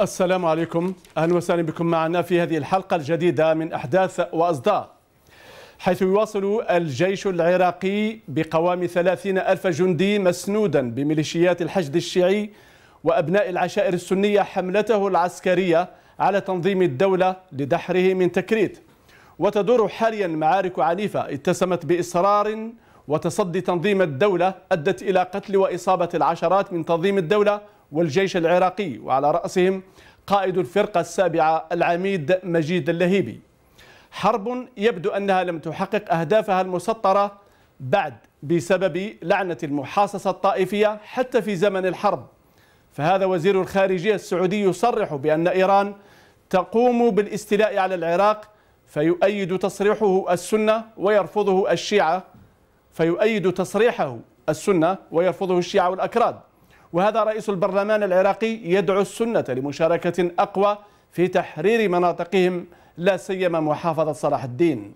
السلام عليكم أهلا وسهلا بكم معنا في هذه الحلقة الجديدة من أحداث وأصداء حيث يواصل الجيش العراقي بقوام ثلاثين ألف جندي مسنودا بميليشيات الحشد الشيعي وأبناء العشائر السنية حملته العسكرية على تنظيم الدولة لدحره من تكريت وتدور حاليا معارك عنيفة اتسمت بإصرار وتصدي تنظيم الدولة أدت إلى قتل وإصابة العشرات من تنظيم الدولة والجيش العراقي وعلى رأسهم قائد الفرقة السابعة العميد مجيد اللهيبي حرب يبدو أنها لم تحقق أهدافها المسطرة بعد بسبب لعنة المحاصصة الطائفية حتى في زمن الحرب فهذا وزير الخارجية السعودي يصرح بأن إيران تقوم بالاستيلاء على العراق فيؤيد تصريحه السنة ويرفضه الشيعة فيؤيد تصريحه السنة ويرفضه الشيعة والأكراد وهذا رئيس البرلمان العراقي يدعو السنة لمشاركة أقوى في تحرير مناطقهم لا سيما محافظة صلاح الدين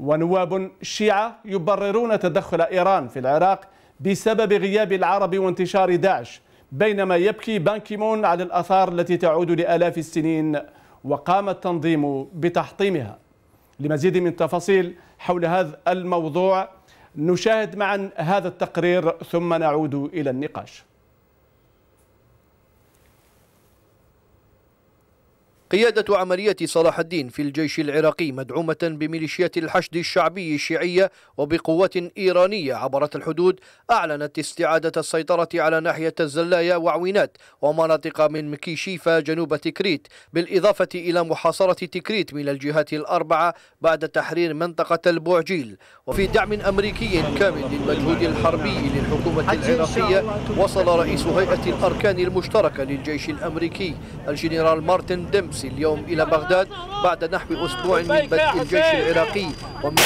ونواب شيعة يبررون تدخل إيران في العراق بسبب غياب العرب وانتشار داعش بينما يبكي بانكيمون على الأثار التي تعود لآلاف السنين وقام التنظيم بتحطيمها لمزيد من تفاصيل حول هذا الموضوع نشاهد معا هذا التقرير ثم نعود إلى النقاش قيادة عملية صلاح الدين في الجيش العراقي مدعومة بميليشيات الحشد الشعبي الشيعية وبقوات إيرانية عبرت الحدود أعلنت استعادة السيطرة على ناحية الزلايا وعوينات ومناطق من مكيشيفا جنوب تكريت بالإضافة إلى محاصرة تكريت من الجهات الأربعة بعد تحرير منطقة البوعجيل وفي دعم أمريكي كامل للمجهود الحربي للحكومة العراقية وصل رئيس هيئة الأركان المشتركة للجيش الأمريكي الجنرال مارتن ديمس الروسي اليوم إلى بغداد بعد نحو أسبوع من بدء الجيش العراقي ومن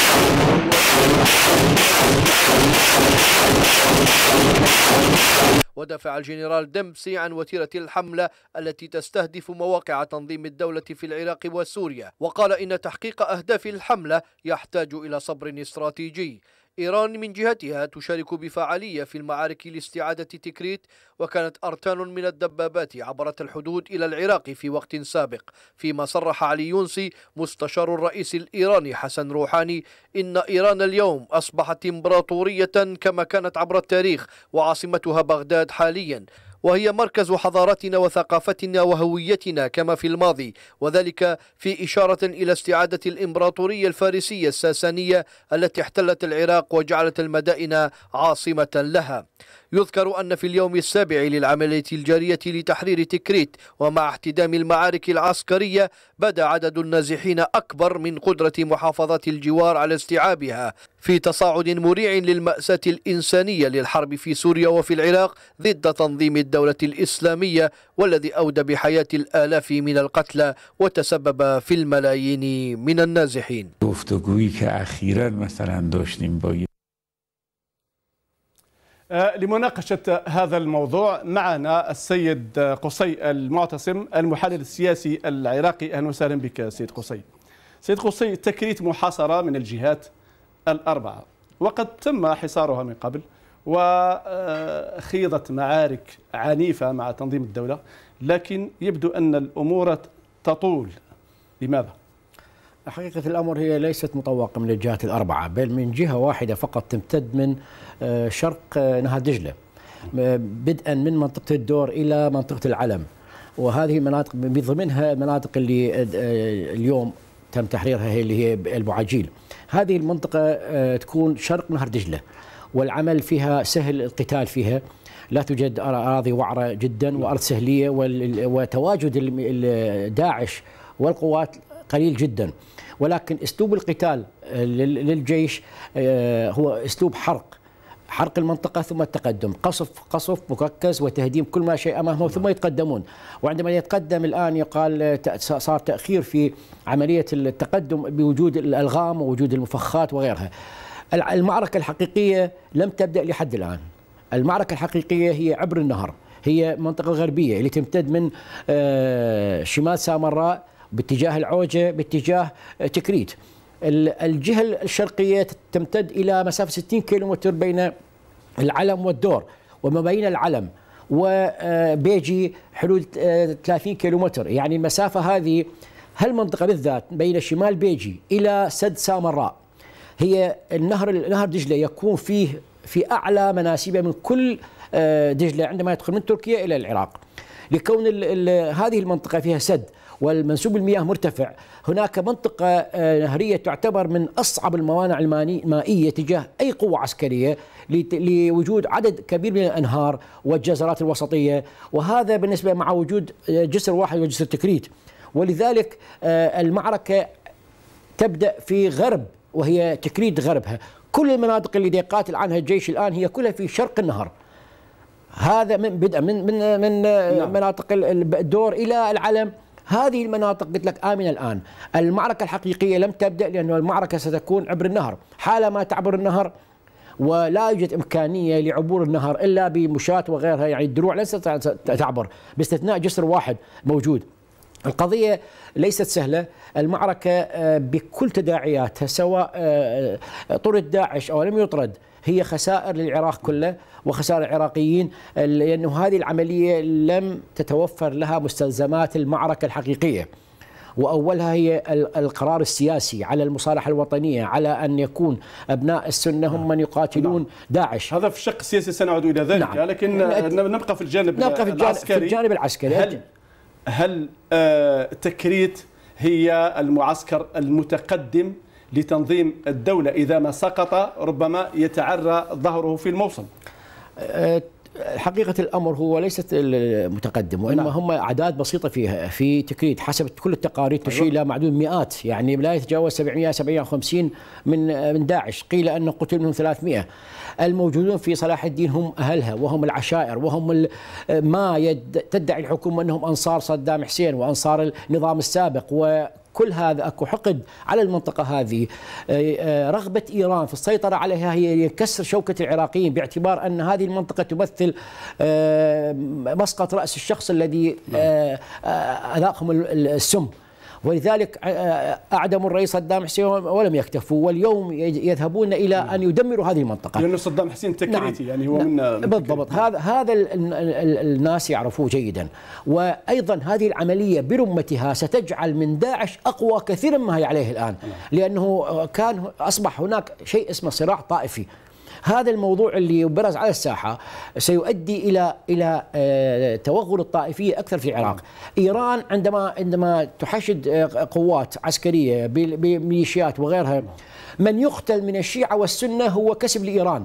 ودافع الجنرال دمسي عن وتيرة الحملة التي تستهدف مواقع تنظيم الدولة في العراق وسوريا وقال إن تحقيق أهداف الحملة يحتاج إلى صبر استراتيجي إيران من جهتها تشارك بفعالية في المعارك لاستعادة تكريت وكانت أرتان من الدبابات عبرت الحدود إلى العراق في وقت سابق فيما صرح علي يونسي مستشار الرئيس الإيراني حسن روحاني إن إيران اليوم أصبحت إمبراطورية كما كانت عبر التاريخ وعاصمتها بغداد حالياً وهي مركز حضارتنا وثقافتنا وهويتنا كما في الماضي وذلك في إشارة إلى استعادة الإمبراطورية الفارسية الساسانية التي احتلت العراق وجعلت المدائن عاصمة لها يذكر أن في اليوم السابع للعملية الجارية لتحرير تكريت ومع احتدام المعارك العسكرية بدا عدد النازحين أكبر من قدرة محافظات الجوار على استيعابها في تصاعد مريع للمأساة الإنسانية للحرب في سوريا وفي العراق ضد تنظيم الدولة الإسلامية والذي أودى بحياة الآلاف من القتلى وتسبب في الملايين من النازحين. آه، لمناقشة هذا الموضوع معنا السيد آه، قصي المعتصم المحلل السياسي العراقي أهلا وسهلا بك سيد قصي سيد قصي تكريت محاصرة من الجهات الأربعة وقد تم حصارها من قبل وخيضت آه، معارك عنيفة مع تنظيم الدولة لكن يبدو أن الأمور تطول لماذا؟ حقيقة الأمر هي ليست مطوقة من الجهات الأربعة بل من جهة واحدة فقط تمتد من آه، شرق آه، نهر دجلة آه، بدءا من منطقة الدور إلى منطقة العلم وهذه من بضمنها المناطق اللي اليوم تم تحريرها هي اللي هي البعاجيل هذه المنطقة تكون شرق نهر دجلة والعمل فيها سهل القتال فيها لا توجد أراضي وعرة جدا وأرض سهلية وتواجد داعش والقوات قليل جدا ولكن اسلوب القتال آه، للجيش آه، هو اسلوب حرق حرق المنطقة ثم التقدم قصف قصف مركز وتهديم كل ما شيء أمامه ثم يتقدمون وعندما يتقدم الآن يقال صار تأخير في عملية التقدم بوجود الألغام ووجود المفخات وغيرها المعركة الحقيقية لم تبدأ لحد الآن المعركة الحقيقية هي عبر النهر هي منطقة غربية اللي تمتد من آه، شمال سامراء باتجاه العوجه باتجاه آه، تكريت الجهه الشرقيه تمتد الى مسافه 60 كيلومتر بين العلم والدور وما بين العلم وبيجي آه، حدود 30 آه، كيلومتر يعني المسافه هذه هالمنطقه بالذات بين شمال بيجي الى سد سامراء هي النهر نهر دجله يكون فيه في اعلى مناسبه من كل دجله عندما يدخل من تركيا الى العراق لكون هذه المنطقه فيها سد والمنسوب المياه مرتفع هناك منطقة آه، نهرية تعتبر من أصعب الموانع المائية تجاه أي قوة عسكرية لوجود عدد كبير من الأنهار والجزرات الوسطية وهذا بالنسبة مع وجود آه، جسر واحد وجسر تكريت ولذلك آه، المعركة تبدأ في غرب وهي تكريت غربها كل المناطق اللي يقاتل عنها الجيش الآن هي كلها في شرق النهر هذا من بدء من من من نعم. مناطق الدور الى العلم هذه المناطق قلت لك آمنة الآن المعركة الحقيقية لم تبدأ لأن المعركة ستكون عبر النهر حالما تعبر النهر ولا يوجد إمكانية لعبور النهر إلا بمشاة وغيرها يعني الدروع لن تعبر باستثناء جسر واحد موجود القضية ليست سهلة المعركة آه، بكل تداعياتها سواء آه، آه، طرد داعش أو لم يطرد هي خسائر للعراق كله وخسائر العراقيين لانه هذه العمليه لم تتوفر لها مستلزمات المعركه الحقيقيه. واولها هي القرار السياسي على المصالحه الوطنيه على ان يكون ابناء السنه هم من يقاتلون نعم. داعش هذا في الشق السياسي سنعود الى ذلك نعم. لكن نبقى في الجانب نبقى في الجانب العسكري في الجانب العسكري هل هل آه، تكريت هي المعسكر المتقدم لتنظيم الدولة إذا ما سقط ربما يتعرى ظهره في الموصل أه، حقيقة الأمر هو ليست المتقدم وإنما نعم. هم أعداد بسيطة فيها في تكريت حسب كل التقارير أيوة. تشير إلى معدود مئات يعني لا يتجاوز 700 750 من من داعش قيل أن قتل منهم 300 الموجودون في صلاح الدين هم أهلها وهم العشائر وهم ما تدعي الحكومة أنهم أنصار صدام حسين وأنصار النظام السابق و كل هذا اكو حقد على المنطقه هذه آه، آه، رغبه ايران في السيطره عليها هي كسر شوكه العراقيين باعتبار ان هذه المنطقه تمثل آه، مسقط راس الشخص الذي اذاقهم السم ولذلك آه، آه، أعدموا الرئيس صدام حسين ولم يكتفوا واليوم يذهبون إلى أن نعم. يدمروا هذه المنطقة لأنه صدام حسين نعم. تكريتي نعم. يعني هو نعم. من بالضبط هذا هذا الناس يعرفوه جيدا وأيضا هذه العملية برمتها ستجعل من داعش أقوى كثيرا ما هي عليه الآن نعم. لأنه كان أصبح هناك شيء اسمه صراع طائفي هذا الموضوع اللي برز على الساحه سيؤدي الى الى آه، توغل الطائفيه اكثر في العراق نعم. ايران عندما عندما تحشد آه، قوات عسكريه بميليشيات وغيرها نعم. من يقتل من الشيعه والسنه هو كسب لايران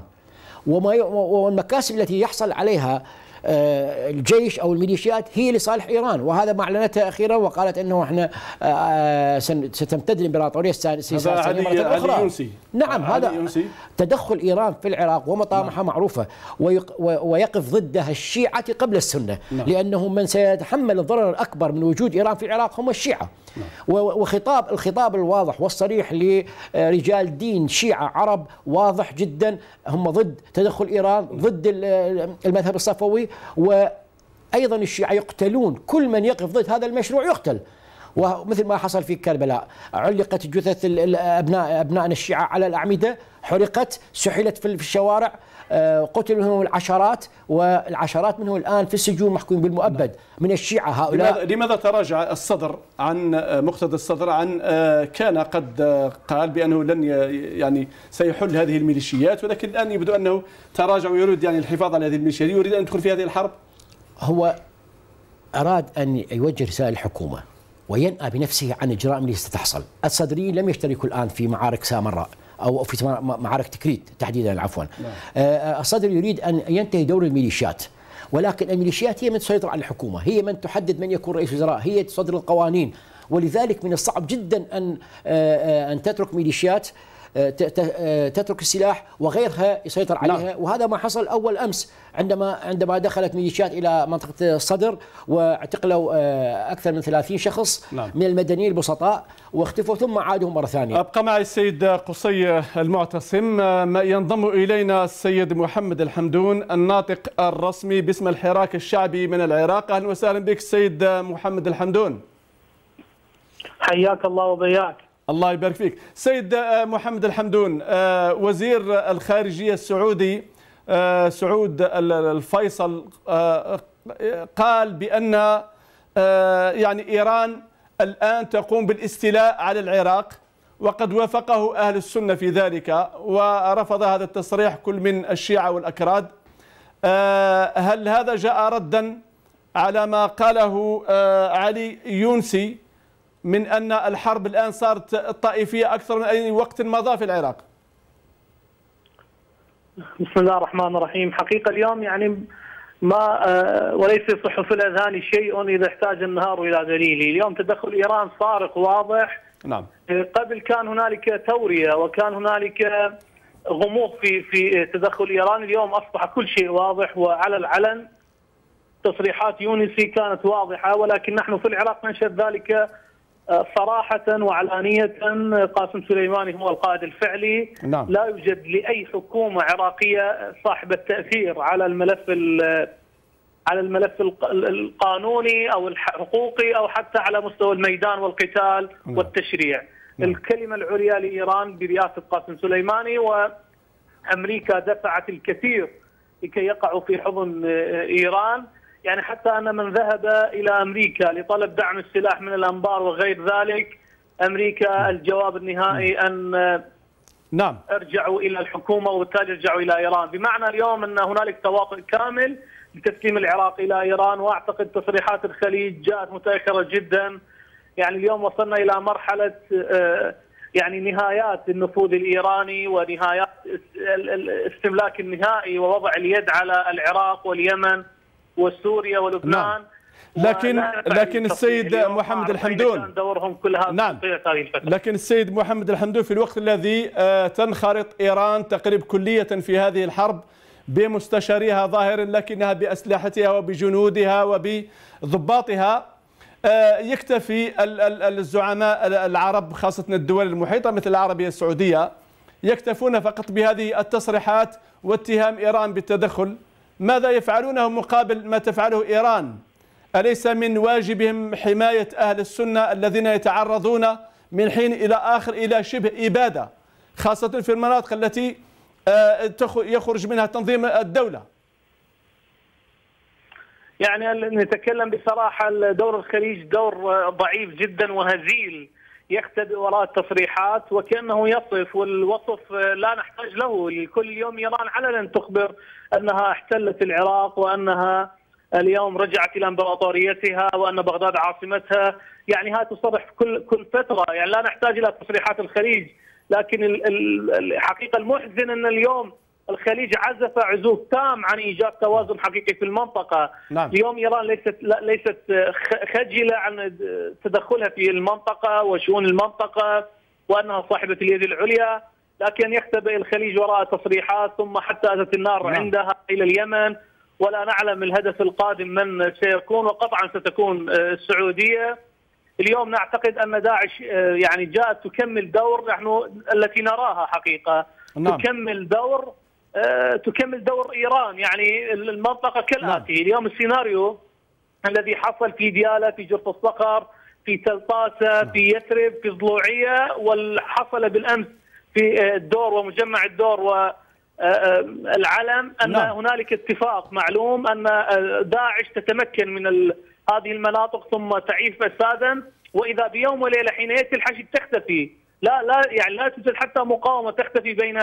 وما والمكاسب التي يحصل عليها آه، الجيش او الميليشيات هي لصالح ايران وهذا ما اعلنتها اخيرا وقالت انه احنا آه، آه، ستمتد الامبراطوريه السياسيه مره علي اخرى يونسي. نعم هذا يونسي. تدخل ايران في العراق ومطامحها نعم. معروفه ويقف ضدها الشيعه قبل السنه نعم. لانه من سيتحمل الضرر الاكبر من وجود ايران في العراق هم الشيعه وخطاب الخطاب الواضح والصريح لرجال دين شيعة عرب واضح جدا هم ضد تدخل إيران ضد المذهب الصفوي وأيضا الشيعه يقتلون كل من يقف ضد هذا المشروع يقتل ومثل ما حصل في كربلاء علقت جثث أبناء أبنائنا الشيعة على الأعمدة حرقت سحلت في الشوارع آه، قتل منهم العشرات والعشرات منهم الآن في السجون محكومين بالمؤبد نعم. من الشيعة هؤلاء لماذا تراجع الصدر عن آه، مقتدى الصدر عن آه، كان قد قال بأنه لن يعني سيحل هذه الميليشيات ولكن الآن يبدو أنه تراجع ويريد يعني الحفاظ على هذه الميليشيات يريد أن يدخل في هذه الحرب هو أراد أن يوجه رسالة الحكومة وينأى بنفسه عن الجرائم التي ستحصل الصدريين لم يشتركوا الآن في معارك سامراء أو في معارك تكريت تحديدا عفوا نعم. آه، آه، الصدر يريد أن ينتهي دور الميليشيات ولكن الميليشيات هي من تسيطر على الحكومة هي من تحدد من يكون رئيس وزراء هي تصدر القوانين ولذلك من الصعب جدا أن آه، أن تترك ميليشيات آه، آه، تترك السلاح وغيرها يسيطر نعم. عليها نعم. وهذا ما حصل أول أمس عندما عندما دخلت ميليشيات إلى منطقة الصدر واعتقلوا آه، أكثر من 30 شخص نعم. من المدنيين البسطاء واختفوا ثم عادوا مرة ثانية أبقى معي السيد قصي المعتصم ينضم إلينا السيد محمد الحمدون الناطق الرسمي باسم الحراك الشعبي من العراق أهلا وسهلا بك السيد محمد الحمدون حياك الله وبياك الله يبارك فيك سيد آه، محمد الحمدون آه، وزير الخارجية السعودي آه، سعود الفيصل قال بأن يعني إيران الآن تقوم بالاستيلاء على العراق وقد وافقه أهل السنة في ذلك ورفض هذا التصريح كل من الشيعة والأكراد هل هذا جاء ردا على ما قاله علي يونسي من أن الحرب الآن صارت طائفية أكثر من أي وقت مضى في العراق بسم الله الرحمن الرحيم حقيقة اليوم يعني ما آه، وليس يصح في الأذهان شيء إذا احتاج النهار إلى دليله اليوم تدخل إيران صارخ واضح نعم آه، قبل كان هنالك تورية وكان هنالك غموض في في تدخل ايران اليوم اصبح كل شيء واضح وعلى العلن تصريحات يونسي كانت واضحه ولكن نحن في العراق نشهد ذلك صراحة وعلانية قاسم سليماني هو القائد الفعلي نعم. لا يوجد لأي حكومة عراقية صاحبة تأثير على الملف على الملف القانوني أو الحقوقي أو حتى على مستوى الميدان والقتال نعم. والتشريع نعم. الكلمة العليا لإيران برئاسة قاسم سليماني وأمريكا دفعت الكثير لكي يقعوا في حضن آه، إيران يعني حتى أن من ذهب إلى أمريكا لطلب دعم السلاح من الأنبار وغير ذلك أمريكا الجواب النهائي أن نعم ارجعوا إلى الحكومة وبالتالي ارجعوا إلى إيران بمعنى اليوم أن هنالك توافق كامل لتسليم العراق إلى إيران وأعتقد تصريحات الخليج جاءت متأخرة جدا يعني اليوم وصلنا إلى مرحلة آه، يعني نهايات النفوذ الإيراني ونهايات الاستملاك النهائي ووضع اليد على العراق واليمن وسوريا ولبنان نعم. لكن لكن السيد محمد الحمدون دورهم كلها نعم لكن السيد محمد الحمدون في الوقت الذي آه، تنخرط ايران تقريب كليه في هذه الحرب بمستشاريها ظاهر لكنها باسلحتها وبجنودها وبضباطها آه، يكتفي الزعماء العرب خاصه الدول المحيطه مثل العربيه السعوديه يكتفون فقط بهذه التصريحات واتهام ايران بالتدخل ماذا يفعلونه مقابل ما تفعله إيران أليس من واجبهم حماية أهل السنة الذين يتعرضون من حين إلى آخر إلى شبه إبادة خاصة في المناطق التي آه، يخرج منها تنظيم الدولة يعني نتكلم بصراحة دور الخليج دور ضعيف جدا وهزيل يختبئ وراء التصريحات وكانه يصف والوصف لا نحتاج له كل يوم ايران علنا تخبر انها احتلت العراق وانها اليوم رجعت الى امبراطوريتها وان بغداد عاصمتها يعني هذا تصرح كل كل فتره يعني لا نحتاج الى تصريحات الخليج لكن الحقيقه المحزن ان اليوم الخليج عزف عزوف تام عن ايجاد توازن حقيقي في المنطقه نعم. اليوم ايران ليست ليست خجله عن تدخلها في المنطقه وشؤون المنطقه وانها صاحبه اليد العليا لكن يختبئ الخليج وراء تصريحات ثم حتى اتت النار نعم. عندها الى اليمن ولا نعلم الهدف القادم من سيكون وقطعا ستكون آه، السعوديه اليوم نعتقد ان داعش آه، يعني جاءت تكمل دور نحن التي نراها حقيقه نعم. تكمل دور آه، تكمل دور ايران يعني المنطقه كالاتي نعم. اليوم السيناريو الذي حصل في دياله في جرف الصقر في تلطاسه نعم. في يثرب في ضلوعيه وحصل بالامس في آه، الدور ومجمع الدور و آه، العلم ان نعم. هنالك اتفاق معلوم ان داعش تتمكن من هذه المناطق ثم تعيش فسادا واذا بيوم وليله حين ياتي الحشد تختفي لا لا يعني لا توجد حتى مقاومه تختفي بين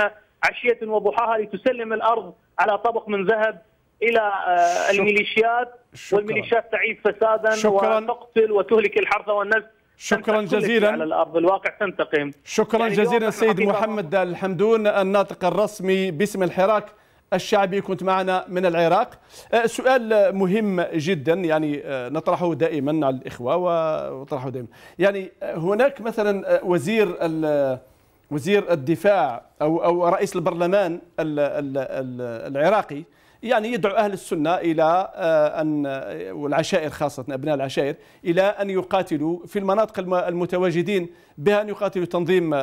عشيه وضحاها لتسلم الارض على طبق من ذهب الى آه، الميليشيات شكرا. والميليشيات تعيد فسادا شكرا. وتقتل وتهلك الحرث والنسل شكرا جزيلا على الارض الواقع تنتقم شكرا يعني جزيلا السيد محمد الحمدون الناطق الرسمي باسم الحراك الشعبي كنت معنا من العراق آه، سؤال مهم جدا يعني آه، نطرحه دائما على الإخوة ونطرحه دائما يعني هناك مثلا وزير وزير الدفاع أو, أو رئيس البرلمان العراقي يعني يدعو أهل السنة إلى آه، أن آه، والعشائر خاصة أبناء العشائر إلى أن يقاتلوا في المناطق المتواجدين بها أن يقاتلوا تنظيم آه،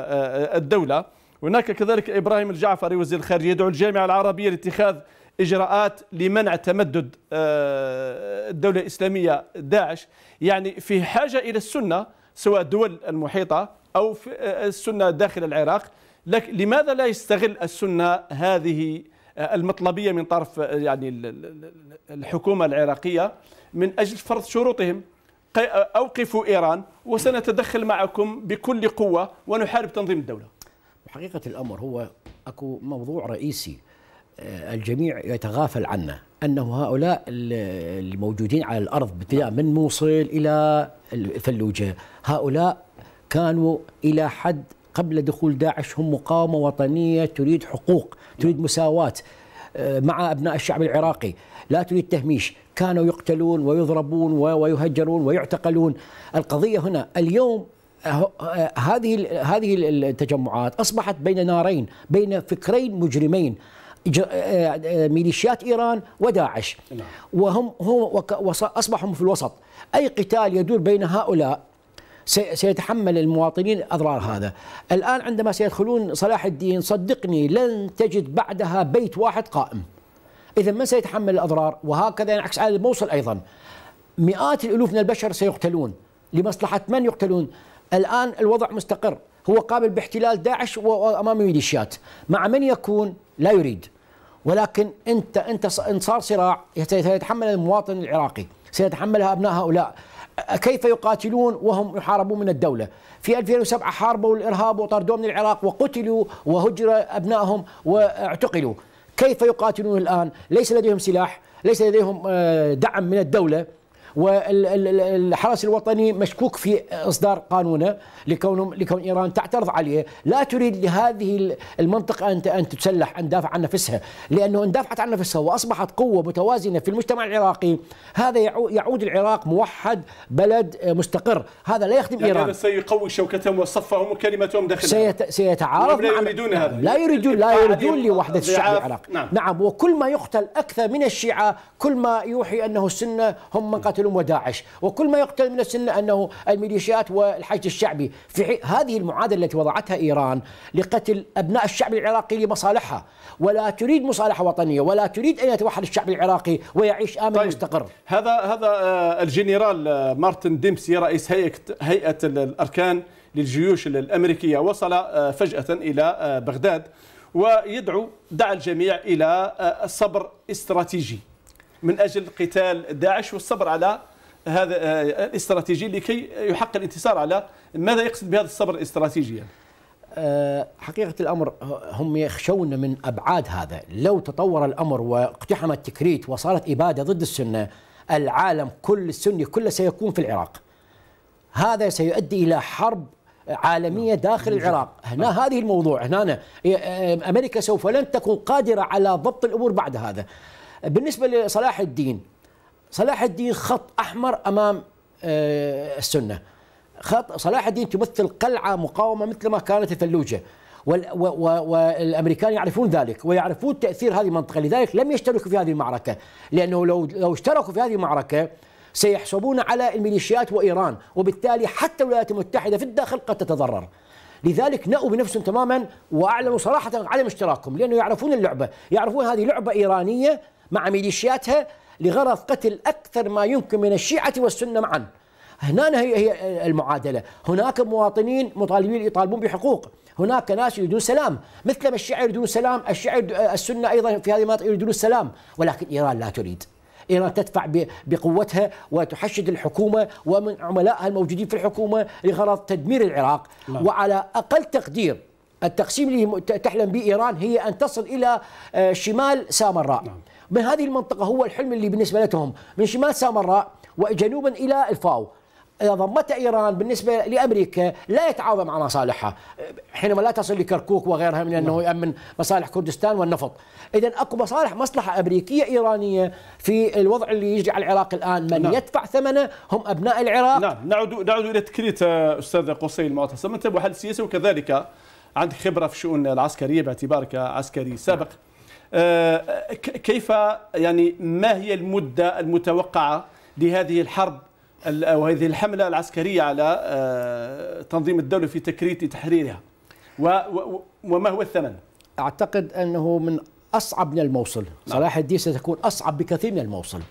الدولة هناك كذلك إبراهيم الجعفري وزير الخارجية يدعو الجامعة العربية لاتخاذ إجراءات لمنع تمدد الدولة الإسلامية داعش يعني في حاجة إلى السنة سواء الدول المحيطة أو في آه، آه، السنة داخل العراق لكن لماذا لا يستغل السنة هذه آه، المطلبية من طرف يعني الحكومة العراقية من أجل فرض شروطهم أوقفوا إيران وسنتدخل معكم بكل قوة ونحارب تنظيم الدولة حقيقة الأمر هو أكو موضوع رئيسي الجميع يتغافل عنه أنه هؤلاء الموجودين على الأرض ابتداء من موصل إلى الفلوجة هؤلاء كانوا إلى حد قبل دخول داعش هم مقاومة وطنية تريد حقوق تريد مساواة آه، مع أبناء الشعب العراقي لا تريد تهميش كانوا يقتلون ويضربون ويهجرون ويعتقلون القضية هنا اليوم آه، آه، هذه هذه التجمعات اصبحت بين نارين بين فكرين مجرمين ميليشيات ايران وداعش نعم. وهم هو اصبحوا في الوسط اي قتال يدور بين هؤلاء سيتحمل المواطنين اضرار هذا. الان عندما سيدخلون صلاح الدين صدقني لن تجد بعدها بيت واحد قائم. اذا من سيتحمل الاضرار؟ وهكذا ينعكس على الموصل ايضا. مئات الالوف من البشر سيقتلون لمصلحه من يقتلون؟ الان الوضع مستقر، هو قابل باحتلال داعش وامام ميليشيات، مع من يكون لا يريد. ولكن انت انت ان صار صراع سيتحمل المواطن العراقي، سيتحملها ابناء هؤلاء كيف يقاتلون وهم يحاربون من الدولة في 2007 حاربوا الإرهاب وطردوه من العراق وقتلوا وهجر أبنائهم واعتقلوا كيف يقاتلون الآن ليس لديهم سلاح ليس لديهم آه، دعم من الدولة والحرس الوطني مشكوك في اصدار قانونه لكون لكون ايران تعترض عليه، لا تريد لهذه المنطقه ان ان تتسلح ان تدافع عن نفسها، لانه ان دافعت عن نفسها واصبحت قوه متوازنه في المجتمع العراقي، هذا يعود العراق موحد بلد مستقر، هذا لا يخدم ايران هذا سيقوي شوكتهم وصفهم وكلمتهم داخلها سيت... سيتعارض لا يريدون هذا لا يريدون لا يريدون لوحده الشعب العراقي نعم. نعم وكل ما يقتل اكثر من الشيعه كل ما يوحي انه السنه هم من قتلوا يقاتلون وداعش وكل ما يقتل من السنة أنه الميليشيات والحشد الشعبي في هذه المعادلة التي وضعتها إيران لقتل أبناء الشعب العراقي لمصالحها ولا تريد مصالحة وطنية ولا تريد أن يتوحد الشعب العراقي ويعيش آمن طيب. مستقر هذا هذا آه، الجنرال آه، مارتن ديمسي رئيس هيئة هيئة الأركان للجيوش الأمريكية وصل آه، فجأة إلى بغداد ويدعو دعا الجميع إلى الصبر استراتيجي من أجل قتال داعش والصبر على هذا آه، الاستراتيجي لكي يحقق الانتصار على ماذا يقصد بهذا الصبر الاستراتيجي يعني؟ آه، حقيقة الأمر هم يخشون من أبعاد هذا لو تطور الأمر واقتحم التكريت وصارت إبادة ضد السنة العالم كل السني كله سيكون في العراق هذا سيؤدي إلى حرب عالمية نعم. داخل نعم. العراق هنا نعم. هذه الموضوع هنا آه، أمريكا سوف لن تكون قادرة على ضبط الأمور بعد هذا بالنسبه لصلاح الدين صلاح الدين خط احمر امام آه، السنه خط صلاح الدين تمثل قلعه مقاومه مثل ما كانت الفلوجه والامريكان يعرفون ذلك ويعرفون تاثير هذه المنطقه لذلك لم يشتركوا في هذه المعركه لانه لو لو اشتركوا في هذه المعركه سيحسبون على الميليشيات وايران وبالتالي حتى الولايات المتحده في الداخل قد تتضرر لذلك نأوا بنفسهم تماما واعلنوا صراحه عدم اشتراكهم لانه يعرفون اللعبه يعرفون هذه لعبه ايرانيه مع ميليشياتها لغرض قتل أكثر ما يمكن من الشيعة والسنة معا هنا هي هي المعادلة هناك مواطنين مطالبين يطالبون بحقوق هناك ناس يريدون سلام مثلما الشيعة يريدون سلام الشيعة السنة أيضا في هذه المناطق يريدون السلام ولكن إيران لا تريد إيران تدفع بقوتها وتحشد الحكومة ومن عملائها الموجودين في الحكومة لغرض تدمير العراق لا. نعم. وعلى أقل تقدير التقسيم اللي تحلم به إيران هي أن تصل إلى آه، شمال سامراء نعم. من هذه المنطقة هو الحلم اللي بالنسبة لهم من شمال سامراء وجنوبا إلى الفاو إذا ضمت ايران بالنسبه لامريكا لا يتعاظم مع مصالحها حينما لا تصل لكركوك وغيرها من انه نعم. يامن مصالح كردستان والنفط اذا اكو مصالح مصلحه امريكيه ايرانيه في الوضع اللي يجري على العراق الان من نعم. يدفع ثمنه هم ابناء العراق نعم نعود نعود الى تكريت آه، استاذ قصي المعتصم انت محل سياسي وكذلك عندك خبره في الشؤون العسكريه باعتبارك عسكري سابق نعم. آه، كيف يعني ما هي المدة المتوقعة لهذه الحرب وهذه الحملة العسكرية على آه، تنظيم الدولة في تكريت تحريرها وما هو الثمن؟ أعتقد أنه من أصعب من الموصل نعم. صلاح الدين ستكون أصعب بكثير من الموصل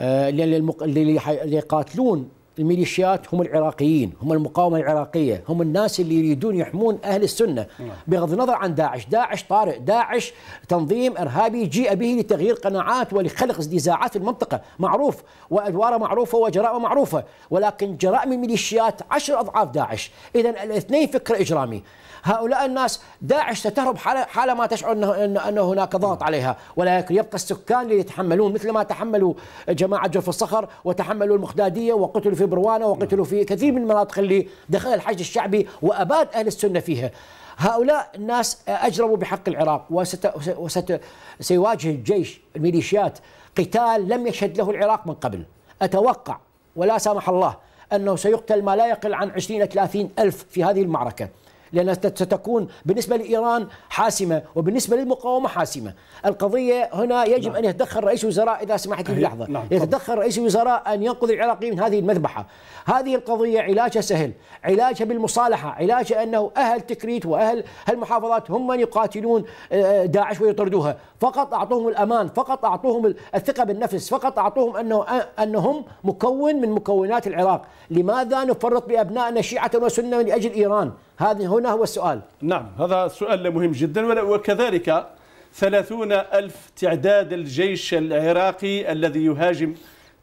اللي آه، يقاتلون الميليشيات هم العراقيين هم المقاومة العراقية هم الناس اللي يريدون يحمون أهل السنة نعم. بغض النظر عن داعش داعش طارئ داعش تنظيم إرهابي جيء به لتغيير قناعات ولخلق نزاعات في المنطقة معروف وأدواره معروفة وجرائمه معروفة ولكن جرائم الميليشيات عشر أضعاف داعش إذا الاثنين فكر إجرامي هؤلاء الناس داعش ستهرب حال ما تشعر أنه, أنه هناك ضغط عليها ولكن يبقى السكان ليتحملون مثل ما تحملوا جماعة جرف الصخر وتحملوا المخدادية وقتلوا في بروانة وقتلوا في كثير من المناطق اللي دخل الحشد الشعبي وأباد أهل السنة فيها هؤلاء الناس أجرموا بحق العراق وست وست سيواجه الجيش الميليشيات قتال لم يشهد له العراق من قبل أتوقع ولا سامح الله أنه سيقتل ما لا يقل عن 20 30 ألف في هذه المعركة لأن ستكون بالنسبة لإيران حاسمة وبالنسبة للمقاومة حاسمة القضية هنا يجب نعم. أن يتدخل رئيس الوزراء إذا سمحت لي لحظة نعم. يتدخل رئيس الوزراء أن ينقذ العراقيين من هذه المذبحة هذه القضية علاجها سهل علاجها بالمصالحة علاجها أنه أهل تكريت وأهل المحافظات هم من يقاتلون آه، داعش ويطردوها فقط أعطوهم الأمان فقط أعطوهم الثقة بالنفس فقط أعطوهم أنه أنهم مكون من مكونات العراق لماذا نفرط بأبنائنا شيعة وسنة من أجل إيران هذا هنا هو السؤال نعم هذا سؤال مهم جدا وكذلك ثلاثون ألف تعداد الجيش العراقي الذي يهاجم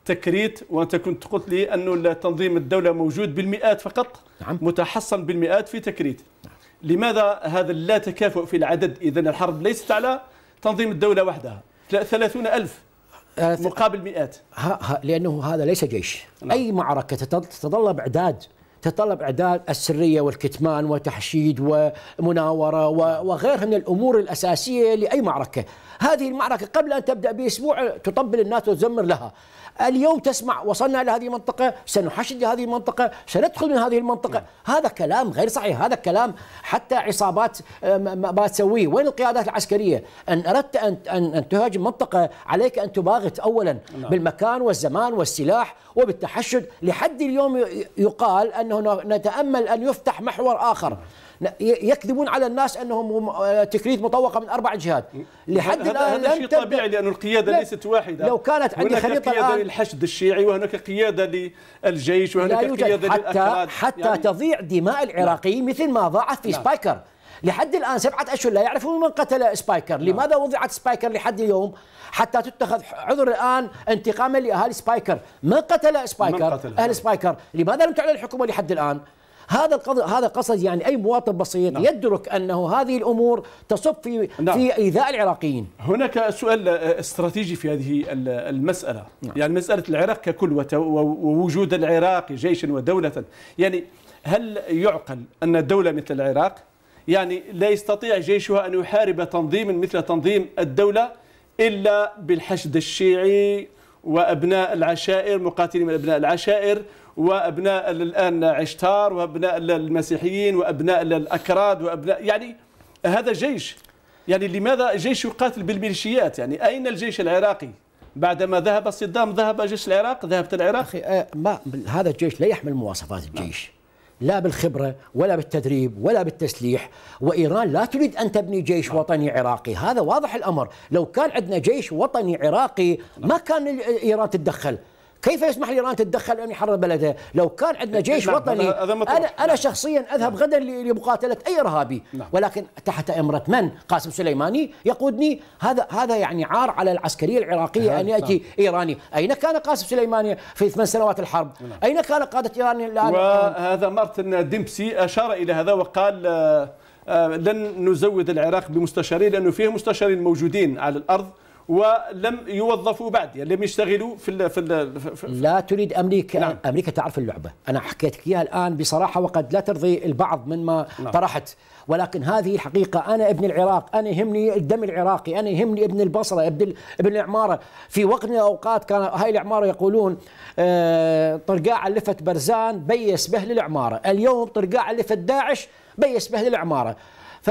تكريت وانت كنت قلت لي انه تنظيم الدوله موجود بالمئات فقط نعم. متحصن بالمئات في تكريت نعم. لماذا هذا اللا تكافؤ في العدد اذا الحرب ليست على تنظيم الدولة وحدها 30 ألف آه، مقابل مئات ها ها لأنه هذا ليس جيش نعم. أي معركة تتطلب إعداد تتطلب إعداد السرية والكتمان وتحشيد ومناورة وغيرها من الأمور الأساسية لأي معركة هذه المعركة قبل أن تبدأ بأسبوع تطبل الناس وتزمر لها اليوم تسمع وصلنا إلى هذه المنطقة سنحشد هذه المنطقة سندخل من هذه المنطقة هذا كلام غير صحيح هذا كلام حتى عصابات آه، ما تسويه وين القيادات العسكرية أن أردت أن أن تهاجم منطقة عليك أن تباغت أولا نعم. بالمكان والزمان والسلاح وبالتحشد لحد اليوم يقال أنه نتأمل أن يفتح محور آخر يكذبون على الناس انهم آه، تكريت مطوقه من اربع جهات لحد الان هذا شيء طبيعي لان القياده لا ليست واحده لو كانت عندي خريطه هناك قياده للحشد الشيعي وهناك قياده للجيش وهناك قياده للاكراد حتى حتى يعني تضيع دماء العراقيين مثل ما ضاعت في لا. سبايكر لحد الان سبعه اشهر لا يعرفون من قتل سبايكر، لماذا وضعت سبايكر لحد اليوم؟ حتى تتخذ عذر الان انتقاما لاهالي سبايكر، من قتل سبايكر؟ من قتل اهل سبايكر، لماذا لم تعلن الحكومه لحد الان؟ هذا القض... هذا قصد يعني اي مواطن بسيط نعم. يدرك انه هذه الامور تصب في نعم. في ايذاء العراقيين هناك سؤال استراتيجي في هذه المساله نعم. يعني مساله العراق ككل ووجود العراق جيشا ودوله يعني هل يعقل ان دوله مثل العراق يعني لا يستطيع جيشها ان يحارب تنظيما مثل تنظيم الدوله الا بالحشد الشيعي وابناء العشائر مقاتلين من ابناء العشائر وابناء الان عشتار وابناء المسيحيين وابناء الاكراد وابناء يعني هذا جيش يعني لماذا جيش يقاتل بالميليشيات يعني اين الجيش العراقي بعدما ذهب صدام ذهب جيش العراق ذهبت العراق أخي آه، ما هذا الجيش لا يحمل مواصفات الجيش لا بالخبرة ولا بالتدريب ولا بالتسليح وإيران لا تريد أن تبني جيش وطني عراقي هذا واضح الأمر لو كان عندنا جيش وطني عراقي ما كان إيران تتدخل كيف يسمح لايران تتدخل ان يحرر بلدها؟ لو كان عندنا إيه، جيش نعم وطني انا انا نعم. شخصيا اذهب غدا لمقاتله اي ارهابي نعم ولكن تحت امره من؟ قاسم سليماني يقودني هذا هذا يعني عار على العسكريه العراقيه ان ياتي نعم ايراني، اين كان قاسم سليماني في ثمان سنوات الحرب؟ نعم اين كان قاده ايران الان؟ وهذا مارتن ديمبسي اشار الى هذا وقال آه، آه، لن نزود العراق بمستشارين لانه فيه مستشارين موجودين على الارض ولم يوظفوا بعد يعني لم يشتغلوا في الـ في, الـ في لا تريد امريكا نعم. امريكا تعرف اللعبه انا حكيت لك اياها الان بصراحه وقد لا ترضي البعض مما نعم. طرحت ولكن هذه الحقيقة أنا ابن العراق أنا يهمني الدم العراقي أنا يهمني ابن البصرة ابن, ابن العمارة في وقت من الأوقات كان هاي العمارة يقولون آه طرقاع علفت برزان بيس به للعمارة اليوم طرقاع علفت داعش بيس به للعمارة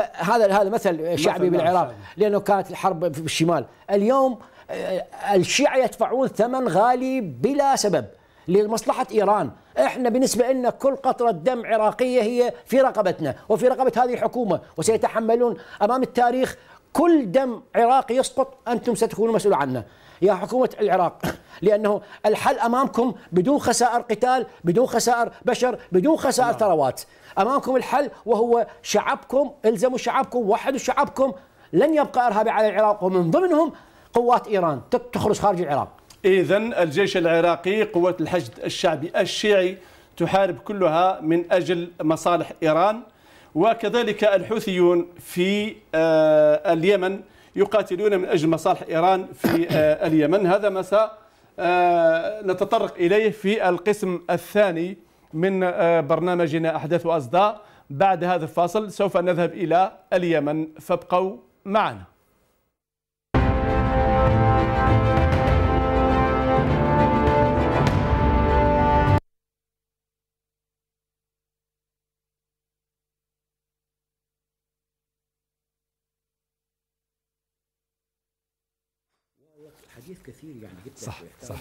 فهذا هذا مثل شعبي بالعراق لانه كانت الحرب في الشمال اليوم آه، الشيعة يدفعون ثمن غالي بلا سبب لمصلحة إيران احنا بالنسبة لنا كل قطرة دم عراقية هي في رقبتنا وفي رقبة هذه الحكومة وسيتحملون أمام التاريخ كل دم عراقي يسقط أنتم ستكونوا مسؤول عنه يا حكومة العراق لأنه الحل أمامكم بدون خسائر قتال بدون خسائر بشر بدون خسائر نعم. ثروات أمامكم الحل وهو شعبكم الزموا شعبكم وحدوا شعبكم لن يبقى إرهابي على العراق ومن ضمنهم قوات إيران تخرج خارج العراق إذا الجيش العراقي قوة الحشد الشعبي الشيعي تحارب كلها من أجل مصالح إيران وكذلك الحوثيون في آه، اليمن يقاتلون من أجل مصالح إيران في آه، اليمن هذا مساء آه، نتطرق إليه في القسم الثاني من آه، برنامجنا أحداث وأصداء بعد هذا الفاصل سوف نذهب إلى اليمن فابقوا معنا كثير يعني جبت صح صح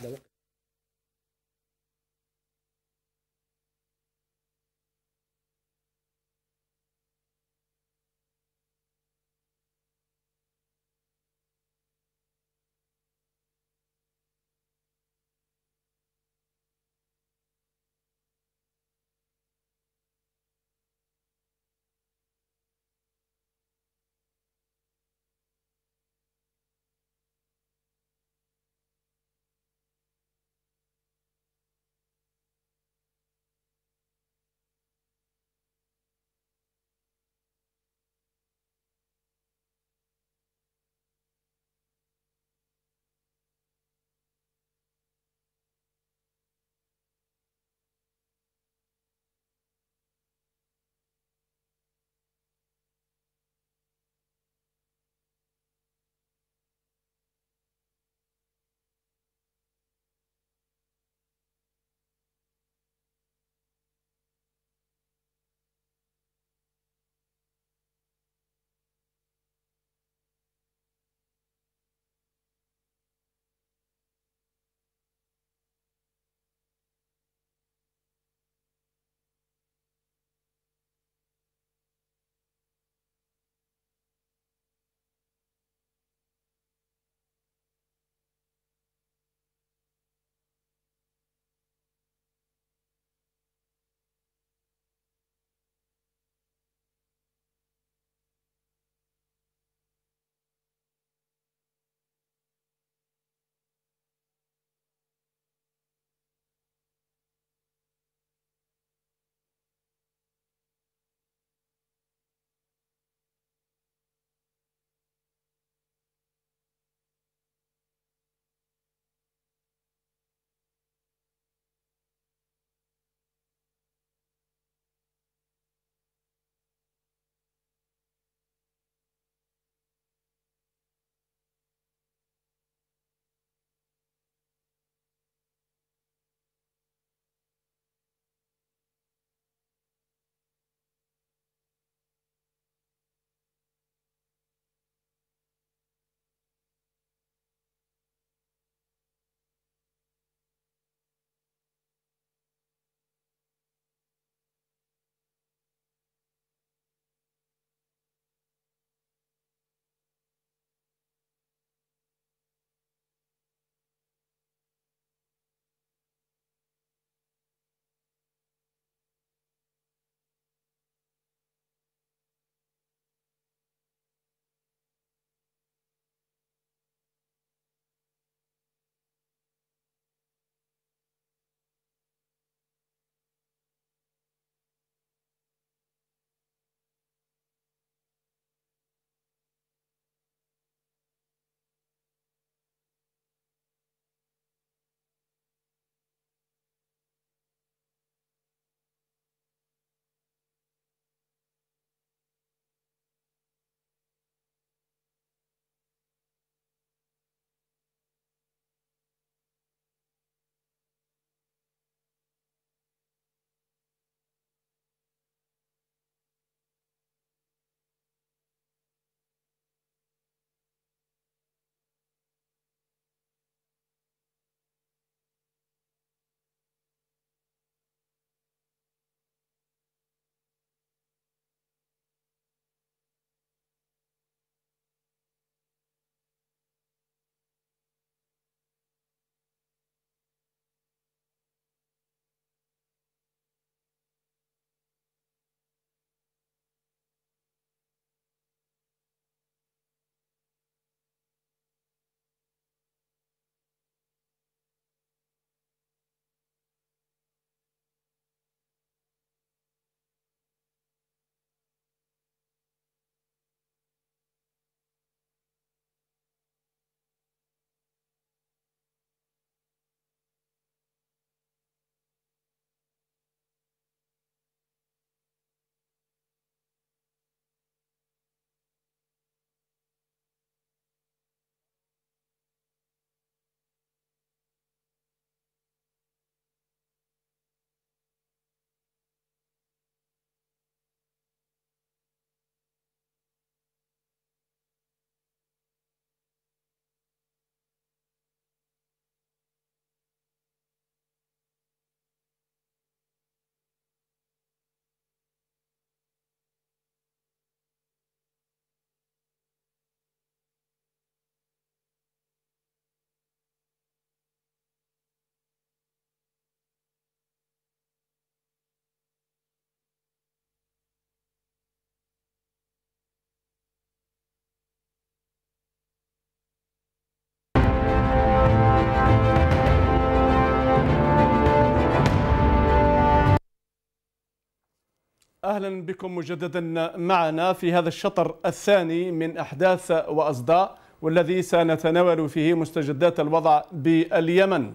أهلا بكم مجددا معنا في هذا الشطر الثاني من أحداث وأصداء والذي سنتناول فيه مستجدات الوضع باليمن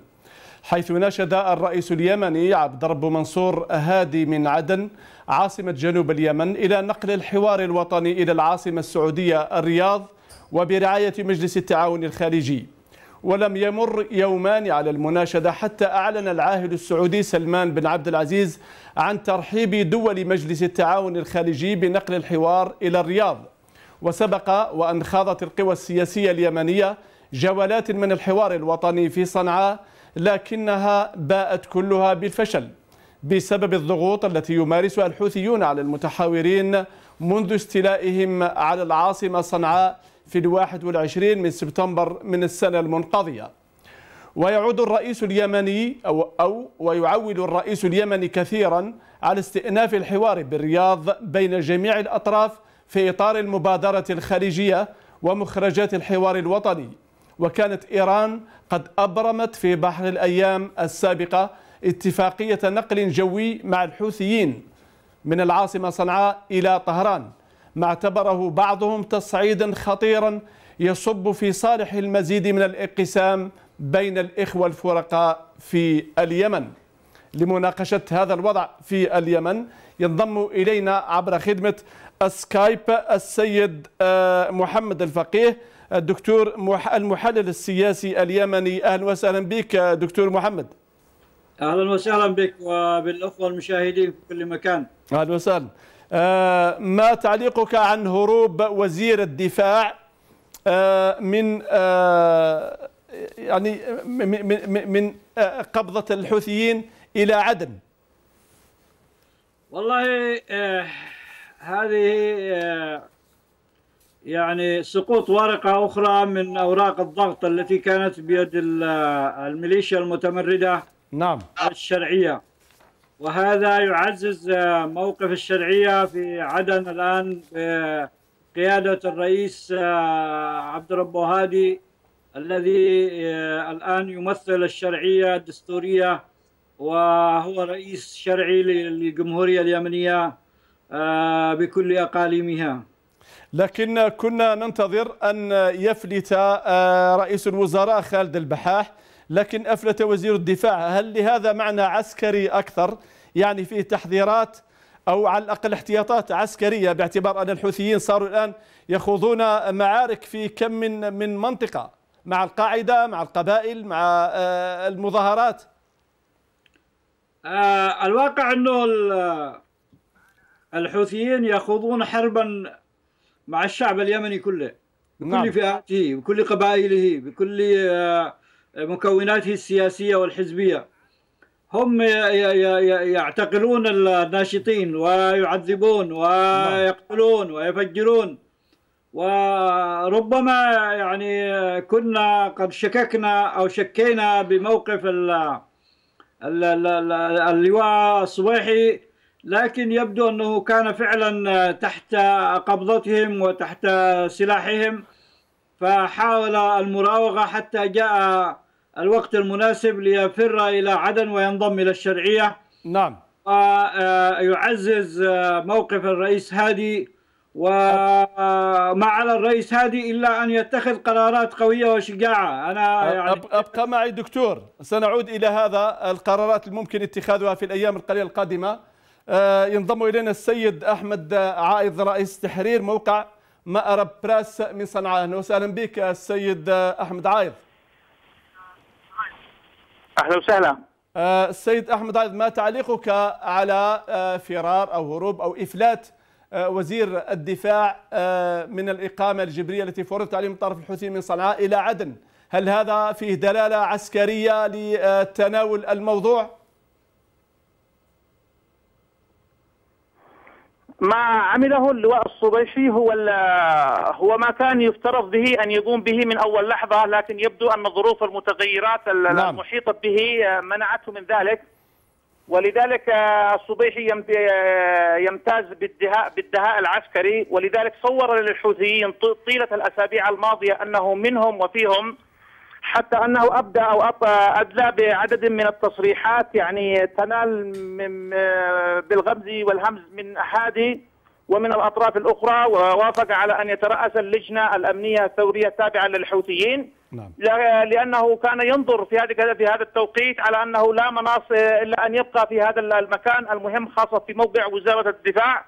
حيث ناشد الرئيس اليمني عبد رب منصور هادي من عدن عاصمة جنوب اليمن إلى نقل الحوار الوطني إلى العاصمة السعودية الرياض وبرعاية مجلس التعاون الخليجي ولم يمر يومان على المناشدة حتى أعلن العاهل السعودي سلمان بن عبد العزيز عن ترحيب دول مجلس التعاون الخليجي بنقل الحوار إلى الرياض وسبق وأن خاضت القوى السياسية اليمنية جولات من الحوار الوطني في صنعاء لكنها باءت كلها بالفشل بسبب الضغوط التي يمارسها الحوثيون على المتحاورين منذ استيلائهم على العاصمة صنعاء في الواحد والعشرين من سبتمبر من السنة المنقضية ويعود الرئيس اليمني أو, أو ويعول الرئيس اليمني كثيرا على استئناف الحوار بالرياض بين جميع الأطراف في إطار المبادرة الخارجية ومخرجات الحوار الوطني وكانت إيران قد أبرمت في بحر الأيام السابقة اتفاقية نقل جوي مع الحوثيين من العاصمة صنعاء إلى طهران ما اعتبره بعضهم تصعيدا خطيرا يصب في صالح المزيد من الانقسام بين الإخوة الفرقاء في اليمن لمناقشة هذا الوضع في اليمن ينضم إلينا عبر خدمة السكايب السيد آه، محمد الفقيه الدكتور المحلل السياسي اليمني أهلا وسهلا بك دكتور محمد أهلا وسهلا بك وبالأخوة المشاهدين في كل مكان أهلا وسهلا آه، ما تعليقك عن هروب وزير الدفاع آه، من آه، يعني من قبضة الحوثيين إلى عدن والله هذه يعني سقوط ورقة أخرى من أوراق الضغط التي كانت بيد الميليشيا المتمردة نعم الشرعية وهذا يعزز آه، موقف الشرعية في عدن الآن بقيادة آه، الرئيس آه، عبد ربه هادي الذي الآن يمثل الشرعية الدستورية وهو رئيس شرعي للجمهورية اليمنية بكل أقاليمها لكن كنا ننتظر أن يفلت رئيس الوزراء خالد البحاح لكن أفلت وزير الدفاع هل لهذا معنى عسكري أكثر يعني فيه تحذيرات أو على الأقل احتياطات عسكرية باعتبار أن الحوثيين صاروا الآن يخوضون معارك في كم من من منطقة مع القاعدة مع القبائل مع آه، المظاهرات آه، الواقع أنه الحوثيين يخوضون حربا مع الشعب اليمني كله بكل نعم. فئاته بكل قبائله بكل آه، مكوناته السياسية والحزبية هم يعتقلون الناشطين ويعذبون ويقتلون ويفجرون وربما يعني كنا قد شككنا أو شكينا بموقف اللواء الصبيحي لكن يبدو أنه كان فعلا تحت قبضتهم وتحت سلاحهم فحاول المراوغة حتى جاء الوقت المناسب ليفر إلى عدن وينضم إلى الشرعية نعم ويعزز آه، آه، آه، موقف الرئيس هادي وما على الرئيس هادي إلا أن يتخذ قرارات قوية وشجاعة أنا يعني أبقى معي دكتور سنعود إلى هذا القرارات الممكن اتخاذها في الأيام القليلة القادمة ينضم إلينا السيد أحمد عائض رئيس تحرير موقع مأرب براس من صنعاء أهلا وسهلا بك السيد أحمد عائض اهلا وسهلا آه، السيد احمد عايض ما تعليقك على آه، فرار او هروب او افلات آه، وزير الدفاع من الاقامه الجبريه التي فرضت عليه من طرف الحوثي من صنعاء الى عدن هل هذا فيه دلاله عسكريه لتناول الموضوع؟ ما عمله اللواء الصبيحي هو هو ما كان يفترض به ان يقوم به من اول لحظه لكن يبدو ان الظروف المتغيرات نعم. المحيطه به آه، منعته من ذلك ولذلك آه، الصبيحي آه، يمتاز بالدهاء بالدهاء العسكري ولذلك صور للحوثيين طيله الاسابيع الماضيه انه منهم وفيهم حتى انه ابدى او ادلى بعدد من التصريحات يعني تنال بالغمز والهمز من احادي ومن الاطراف الاخرى ووافق على ان يتراس اللجنه الامنيه الثوريه التابعه للحوثيين نعم. لانه كان ينظر في هذا في هذا التوقيت على انه لا مناص الا ان يبقى في هذا المكان المهم خاصه في موقع وزاره الدفاع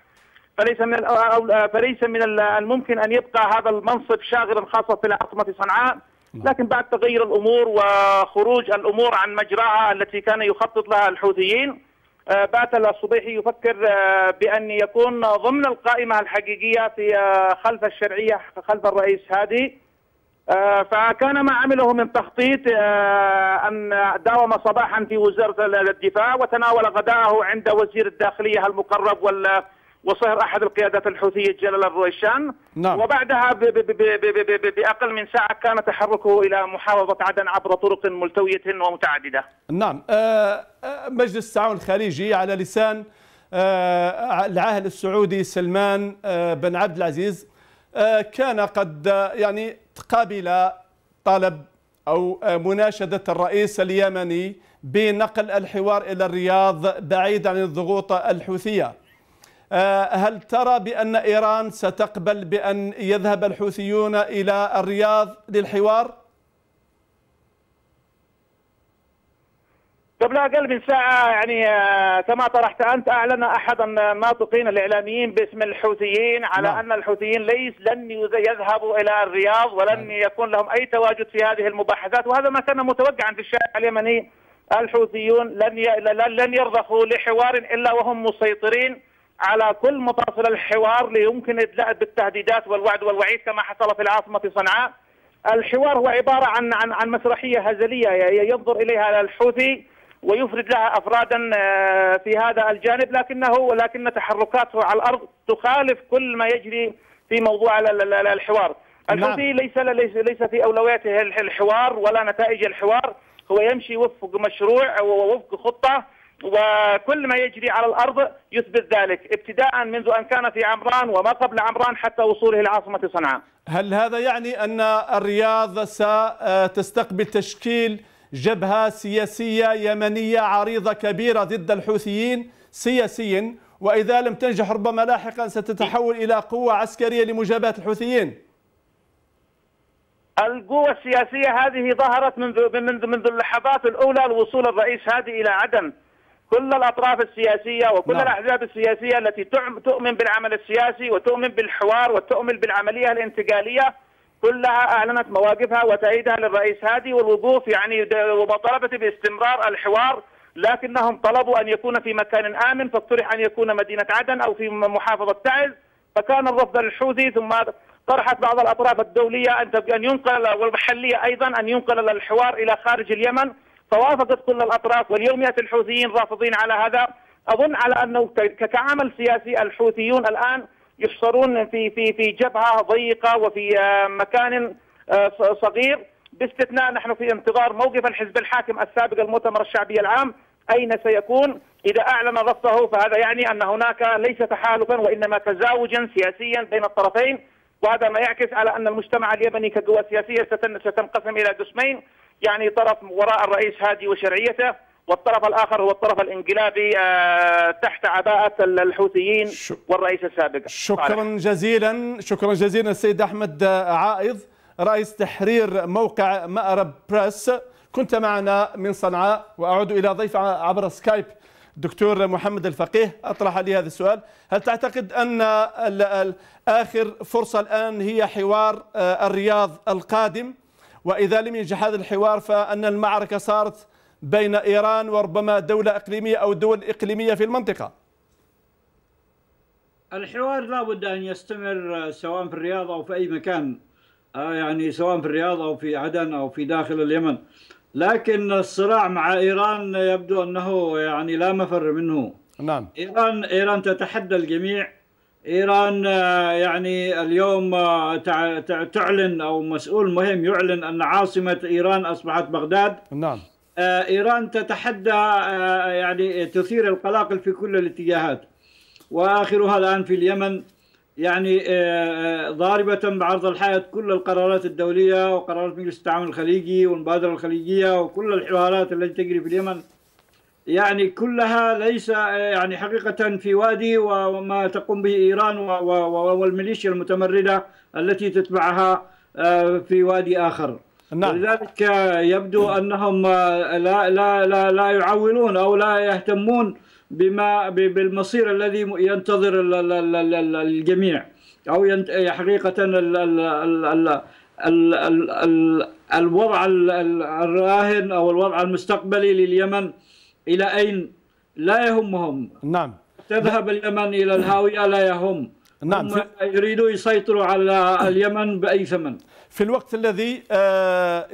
فليس من فليس من الممكن ان يبقى هذا المنصب شاغرا خاصه في عاصمه صنعاء نعم. لكن بعد تغير الامور وخروج الامور عن مجراها التي كان يخطط لها الحوثيين آه، بات الصبيحي يفكر آه، بان يكون ضمن القائمه الحقيقيه في آه، خلف الشرعيه خلف الرئيس هادي فكان ما عمله من تخطيط ان داوم صباحا في وزاره الدفاع وتناول غداءه عند وزير الداخليه المقرب وال وصهر احد القيادات الحوثيه جلال الرويشان نعم. وبعدها ب ب ب باقل من ساعه كان تحركه الى محافظه عدن عبر طرق ملتويه ومتعدده. نعم آه، آه، مجلس التعاون الخليجي على لسان آه، العاهل السعودي سلمان بن عبد العزيز كان قد يعني قابل طلب او مناشده الرئيس اليمني بنقل الحوار الى الرياض بعيد عن الضغوط الحوثيه. آه، هل ترى بأن إيران ستقبل بأن يذهب الحوثيون إلى الرياض للحوار؟ قبل اقل من ساعه يعني آه، كما طرحت انت اعلن احد الناطقين الاعلاميين باسم الحوثيين على لا. نعم. ان الحوثيين ليس لن يذهبوا الى الرياض ولن لا. نعم. يكون لهم اي تواجد في هذه المباحثات وهذا ما كان متوقعا في الشارع اليمني الحوثيون لن ي... لن يرضخوا لحوار الا وهم مسيطرين على كل مفاصل الحوار ليمكن اللعب بالتهديدات والوعد والوعيد كما حصل في العاصمه في صنعاء. الحوار هو عباره عن عن عن مسرحيه هزليه ينظر اليها الحوثي ويفرد لها افرادا آه، في هذا الجانب لكنه لكن تحركاته على الارض تخالف كل ما يجري في موضوع الحوار. نعم. الحوثي ليس ليس في اولوياته الحوار ولا نتائج الحوار، هو يمشي وفق مشروع ووفق خطه وكل ما يجري على الارض يثبت ذلك ابتداء منذ ان كان في عمران وما قبل عمران حتى وصوله العاصمه صنعاء. هل هذا يعني ان الرياض ستستقبل تشكيل جبهه سياسيه يمنيه عريضه كبيره ضد الحوثيين سياسيا واذا لم تنجح ربما لاحقا ستتحول الى قوه عسكريه لمجابهه الحوثيين؟ القوة السياسية هذه ظهرت منذ منذ منذ اللحظات الأولى لوصول الرئيس هادي إلى عدن كل الاطراف السياسيه وكل نعم. الاحزاب السياسيه التي تؤمن بالعمل السياسي وتؤمن بالحوار وتؤمن بالعمليه الانتقاليه كلها اعلنت مواقفها وتأييدها للرئيس هادي والوقوف يعني ومطالبه باستمرار الحوار لكنهم طلبوا ان يكون في مكان امن فاقترح ان يكون مدينه عدن او في محافظه تعز فكان الرفض الحوثي ثم طرحت بعض الاطراف الدوليه ان ان ينقل والمحليه ايضا ان ينقل الحوار الى خارج اليمن توافقت كل الاطراف واليوم ياتي الحوثيين رافضين على هذا اظن على انه كعمل سياسي الحوثيون الان يحصرون في في في جبهه ضيقه وفي آه، مكان آه، صغير باستثناء نحن في انتظار موقف الحزب الحاكم السابق المؤتمر الشعبي العام اين سيكون اذا اعلن رفضه فهذا يعني ان هناك ليس تحالفا وانما تزاوجا سياسيا بين الطرفين وهذا ما يعكس على ان المجتمع اليمني كقوى سياسيه ستنقسم الى قسمين يعني طرف وراء الرئيس هادي وشرعيته والطرف الاخر هو الطرف الانقلابي آه، تحت عباءه الحوثيين والرئيس السابق شكرا جزيلا شكرا جزيلا السيد احمد آه، عائض رئيس تحرير موقع مأرب بريس كنت معنا من صنعاء واعود الى ضيف عبر سكايب دكتور محمد الفقيه أطرح لي هذا السؤال هل تعتقد أن آخر فرصة الآن هي حوار آه، الرياض القادم وإذا لم ينجح هذا الحوار فأن المعركة صارت بين إيران وربما دولة إقليمية أو دول إقليمية في المنطقة الحوار لا بد أن يستمر آه، سواء في الرياض أو في أي مكان آه، يعني سواء في الرياض أو في عدن أو في داخل اليمن لكن الصراع مع إيران يبدو أنه يعني لا مفر منه نعم إيران إيران تتحدى الجميع ايران آه، يعني اليوم آه، تعلن او مسؤول مهم يعلن ان عاصمه ايران اصبحت بغداد نعم آه، ايران تتحدى يعني تثير القلاقل في كل الاتجاهات واخرها الان في اليمن يعني ضاربة بعرض الحائط كل القرارات الدولية وقرارات مجلس التعاون الخليجي والمبادرة الخليجية وكل الحوارات التي تجري في اليمن يعني كلها ليس يعني حقيقة في وادي وما تقوم به إيران والميليشيا المتمردة التي تتبعها في وادي آخر نعم. لذلك يبدو أنهم لا, لا, لا, لا يعولون أو لا يهتمون بما بالمصير الذي ينتظر الجميع أو حقيقة الوضع الراهن أو الوضع المستقبلي لليمن إلى أين لا يهمهم نعم تذهب اليمن إلى الهاوية لا يهم نعم هم يريدوا يسيطروا على اليمن بأي ثمن في الوقت الذي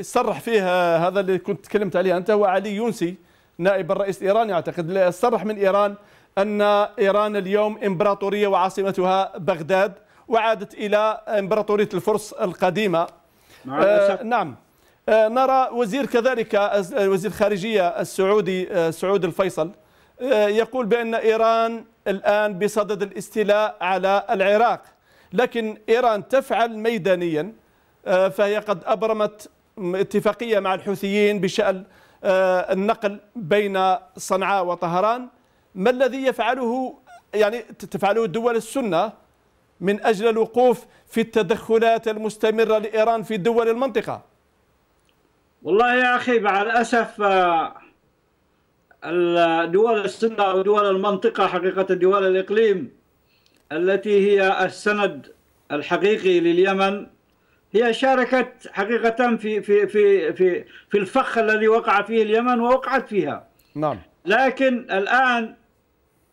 صرح آه، فيه آه، هذا اللي كنت تكلمت عليه أنت هو علي يونسي نائب الرئيس الإيراني أعتقد صرح من إيران أن إيران اليوم إمبراطورية وعاصمتها بغداد وعادت إلى إمبراطورية الفرس القديمة آه نعم آه، نرى وزير كذلك آه، وزير خارجية السعودي آه، سعود الفيصل يقول بأن إيران الآن بصدد الاستيلاء على العراق لكن إيران تفعل ميدانيا فهي قد أبرمت اتفاقية مع الحوثيين بشأن النقل بين صنعاء وطهران ما الذي يفعله يعني تفعله دول السنة من أجل الوقوف في التدخلات المستمرة لإيران في دول المنطقة والله يا أخي مع الأسف آه، الدول السنة ودول المنطقة حقيقة دول الإقليم التي هي السند الحقيقي لليمن هي شاركت حقيقة في في في في في الفخ الذي وقع فيه اليمن ووقعت فيها. نعم. لكن الآن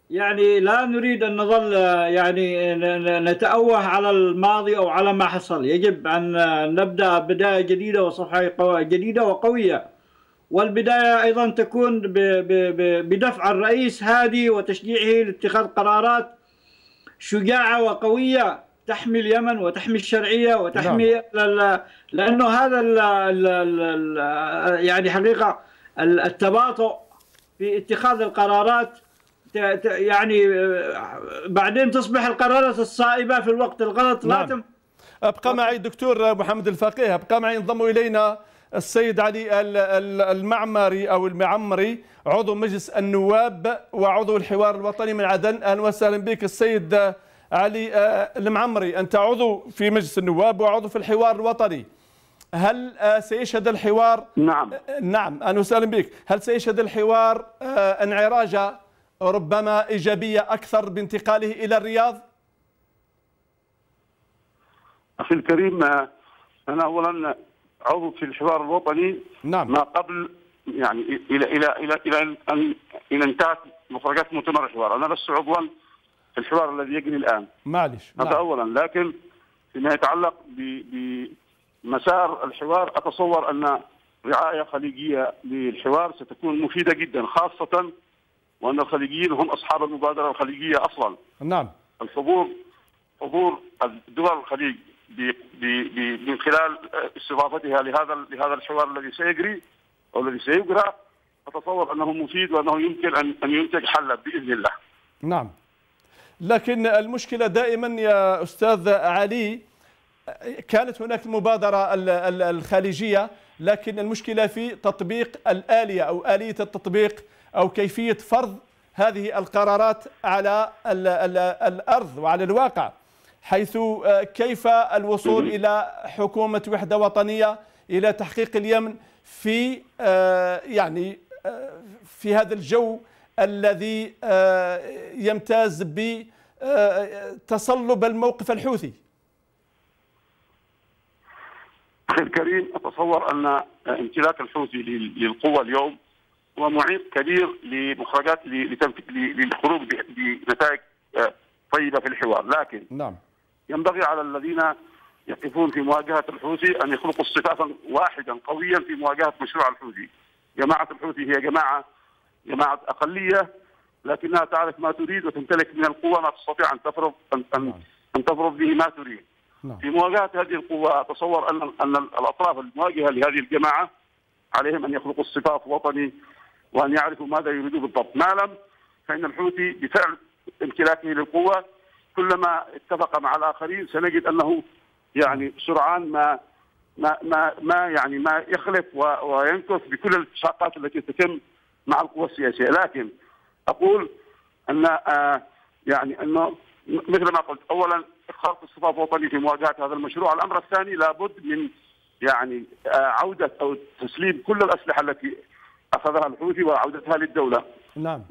يعني لا نريد أن نظل يعني نتأوه على الماضي أو على ما حصل يجب أن نبدأ بداية جديدة وصفحة جديدة وقوية والبداية أيضا تكون بدفع الرئيس هادي وتشجيعه لاتخاذ قرارات شجاعة وقوية تحمي اليمن وتحمي الشرعية وتحمي نعم. لا لأنه هذا ال ال ال يعني حقيقة التباطؤ في اتخاذ القرارات يعني آه، بعدين تصبح القرارات الصائبه في الوقت الغلط لا نعم. تم ابقى معي دكتور محمد الفقيه ابقى معي انضم الينا السيد علي المعمري او المعمري عضو مجلس النواب وعضو الحوار الوطني من عدن اهلا وسهلا بك السيد علي آه، المعمري انت عضو في مجلس النواب وعضو في الحوار الوطني هل آه، سيشهد الحوار نعم نعم اهلا وسهلا بك هل سيشهد الحوار انعراجه ربما إيجابية أكثر بانتقاله إلى الرياض؟ أخي الكريم أنا أولا عضو في الحوار الوطني نعم. ما قبل يعني إلى إلى إلى إلى أن إلى انتهت مخرجات مؤتمر الحوار، أنا لست عضوا في الحوار الذي يجري الآن. معلش هذا نعم. أولا لكن فيما يتعلق بمسار الحوار أتصور أن رعاية خليجية للحوار ستكون مفيدة جدا خاصة وان الخليجيين هم اصحاب المبادره الخليجيه اصلا نعم الحضور حضور دول الخليج من خلال استضافتها لهذا لهذا الحوار الذي سيجري او الذي سيجرى اتصور انه مفيد وانه يمكن ان ان ينتج حلا باذن الله. نعم. لكن المشكله دائما يا استاذ علي كانت هناك المبادره الخليجيه لكن المشكله في تطبيق الاليه او اليه التطبيق أو كيفية فرض هذه القرارات على الأرض وعلى الواقع حيث آه، كيف الوصول إلى حكومة وحدة وطنية إلى تحقيق اليمن في آه، يعني آه، في هذا الجو الذي يمتاز بتصلب الموقف الحوثي أخي الكريم أتصور أن امتلاك الحوثي للقوة اليوم ومعيق كبير لمخرجات للخروج بنتائج آه، طيبه في الحوار لكن نعم ينبغي على الذين يقفون في مواجهه الحوثي ان يخلقوا صفاتا واحدا قويا في مواجهه مشروع الحوثي. جماعه الحوثي هي جماعه جماعه اقليه لكنها تعرف ما تريد وتمتلك من القوه ما تستطيع ان تفرض ان ان, نعم. أن تفرض به ما تريد. نعم. في مواجهه هذه القوه اتصور ان ان الاطراف المواجهه لهذه الجماعه عليهم ان يخلقوا صفات وطني وأن يعرفوا ماذا يريدون بالضبط ما لم فإن الحوثي بفعل امتلاكه للقوة كلما اتفق مع الآخرين سنجد أنه يعني سرعان ما ما ما, ما يعني ما يخلف وينكث بكل الاتفاقات التي تتم مع القوى السياسية لكن أقول أن آه، يعني أنه مثل ما قلت أولا خلق الصفاف الوطني في مواجهة هذا المشروع الأمر الثاني لابد من يعني آه، عودة أو تسليم كل الأسلحة التي اخذها الحوثي وعودتها للدوله نعم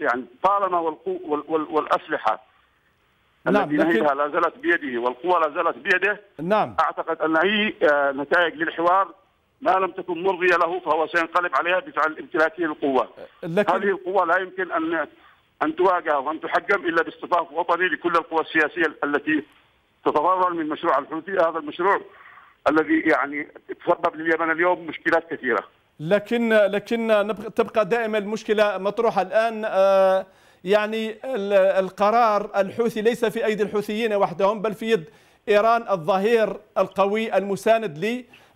يعني طالما والقو وال والاسلحه نعم التي لكن... لا زالت بيده والقوى لا زالت بيده نعم اعتقد ان اي آه، نتائج للحوار ما لم تكن مرضيه له فهو سينقلب عليها بفعل امتلاكه للقوه لكن... هذه القوه لا يمكن ان ان تواجه وان تحجم الا باصطفاف وطني لكل القوى السياسيه التي تتضرر من مشروع الحوثي هذا المشروع الذي يعني تسبب لليمن اليوم مشكلات كثيره لكن لكن تبقى دائما المشكله مطروحه الان آه، يعني القرار الحوثي ليس في ايدي الحوثيين وحدهم بل في يد ايران الظهير القوي المساند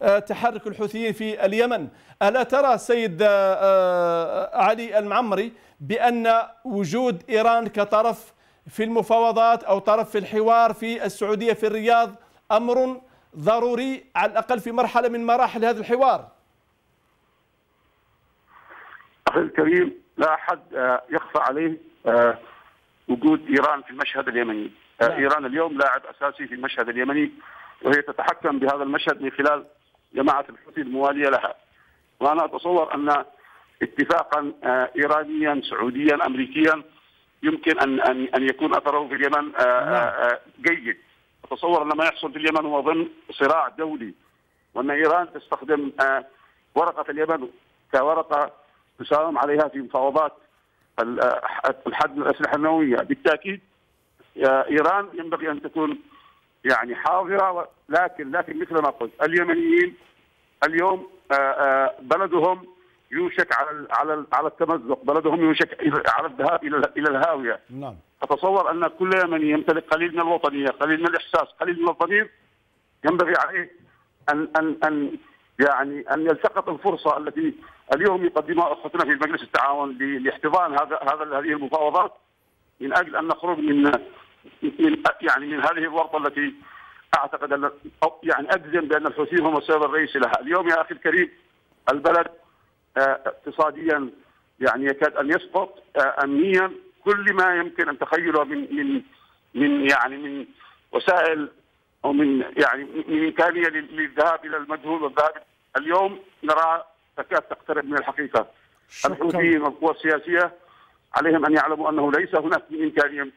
لتحرك آه، الحوثيين في اليمن الا ترى السيد آه، علي المعمري بان وجود ايران كطرف في المفاوضات او طرف في الحوار في السعوديه في الرياض امر ضروري على الاقل في مرحله من مراحل هذا الحوار اخي الكريم لا احد آه، يخفى عليه آه، وجود ايران في المشهد اليمني آه، نعم. ايران اليوم لاعب اساسي في المشهد اليمني وهي تتحكم بهذا المشهد من خلال جماعه الحوثي المواليه لها وانا اتصور ان اتفاقا ايرانيا سعوديا امريكيا يمكن ان ان ان يكون اثره في اليمن نعم. جيد اتصور ان ما يحصل في اليمن هو ضمن صراع دولي وان ايران تستخدم ورقه اليمن كورقه تساهم عليها في مفاوضات الحد من الاسلحه النوويه بالتاكيد آه، ايران ينبغي ان تكون يعني حاضره لكن لكن مثل ما قلت اليمنيين اليوم آه، آه، بلدهم يوشك على على على التمزق، بلدهم يوشك على الذهاب الى الى الهاويه. نعم. اتصور ان كل يمني يمتلك قليل من الوطنيه، قليل من الاحساس، قليل من الضمير ينبغي عليه ان ان ان يعني ان يلتقط الفرصه التي اليوم يقدمها اخوتنا في مجلس التعاون لاحتضان هذا هذا هذه المفاوضات من اجل ان نخرج من من يعني من هذه الورطه التي اعتقد ان يعني اجزم بان الحوثيين هم السبب الرئيسي لها، اليوم يا اخي الكريم البلد آه، اقتصاديا يعني يكاد ان يسقط آه، امنيا كل ما يمكن ان تخيله من من من يعني من وسائل او من يعني من امكانيه للذهاب الى المجهول والذهاب اليوم نرى تكاد تقترب من الحقيقه الحوثيين والقوى السياسيه عليهم ان يعلموا انه ليس هناك من امكانهم